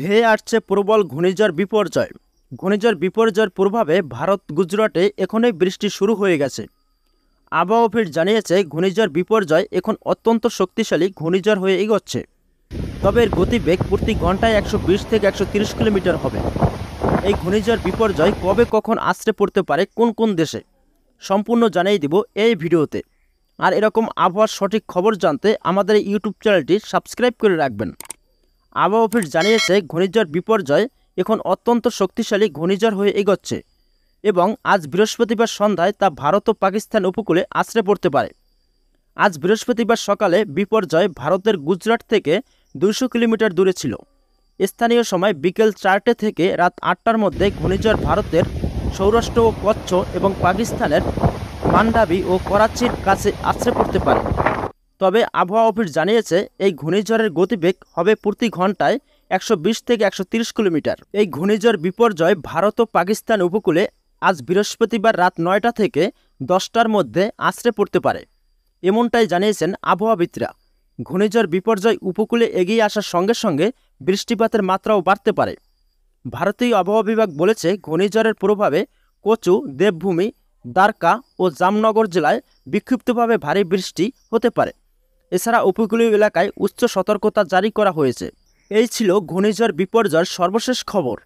ধেয়ে আসছে প্রবল ঘূর্ণিঝড় বিপর্যয় ঘূর্ণিঝড় বিপর্যয়ের প্রভাবে ভারত গুজরাটে এখনই বৃষ্টি শুরু হয়ে গেছে আবহাওয়া অফিস জানিয়েছে ঘূর্ণিঝড় বিপর্যয় এখন অত্যন্ত শক্তিশালী ঘূর্ণিঝড় হয়ে এগোচ্ছে তবে এর গতিবেগ প্রতি ঘন্টায় একশো থেকে একশো কিলোমিটার হবে এই ঘূর্ণিঝড় বিপর্যয় কবে কখন আশ্রে পড়তে পারে কোন কোন দেশে সম্পূর্ণ জানিয়ে দিব এই ভিডিওতে আর এরকম আবহাওয়ার সঠিক খবর জানতে আমাদের ইউটিউব চ্যানেলটি সাবস্ক্রাইব করে রাখবেন আবহাওয়া অফিস জানিয়েছে ঘূর্ণিঝড় বিপর্যয় এখন অত্যন্ত শক্তিশালী ঘূর্ণিঝড় হয়ে এগোচ্ছে এবং আজ বৃহস্পতিবার সন্ধ্যায় তা ভারত ও পাকিস্তান উপকূলে আশ্রে পড়তে পারে আজ বৃহস্পতিবার সকালে বিপর্যয় ভারতের গুজরাট থেকে দুশো কিলোমিটার দূরে ছিল স্থানীয় সময় বিকেল চারটে থেকে রাত আটটার মধ্যে ঘূর্ণিঝড় ভারতের সৌরাষ্ট্র ও কচ্ছ এবং পাকিস্তানের পান্ডাবি ও করাচির কাছে আশ্রে পড়তে পারে তবে আবহাওয়া অফিস জানিয়েছে এই ঘূর্ণিঝড়ের গতিবেগ হবে প্রতি ঘন্টায় একশো থেকে একশো কিলোমিটার এই ঘূর্ণিঝড় বিপর্যয় ভারত ও পাকিস্তান উপকূলে আজ বৃহস্পতিবার রাত নয়টা থেকে দশটার মধ্যে আশ্রে পড়তে পারে এমনটাই জানিয়েছেন আবহাওয়াবিদরা ঘূর্ণিঝড় বিপর্যয় উপকূলে এগিয়ে আসার সঙ্গে সঙ্গে বৃষ্টিপাতের মাত্রাও বাড়তে পারে ভারতীয় আবহাওয়া বিভাগ বলেছে ঘূর্ণিঝড়ের প্রভাবে কচু দেবভূমি দ্বারকা ও জামনগর জেলায় বিক্ষিপ্তভাবে ভারী বৃষ্টি হতে পারে এছাড়া উপকূলীয় এলাকায় উচ্চ সতর্কতা জারি করা হয়েছে এই ছিল ঘূর্ণিঝড় বিপর্যয়ের সর্বশেষ খবর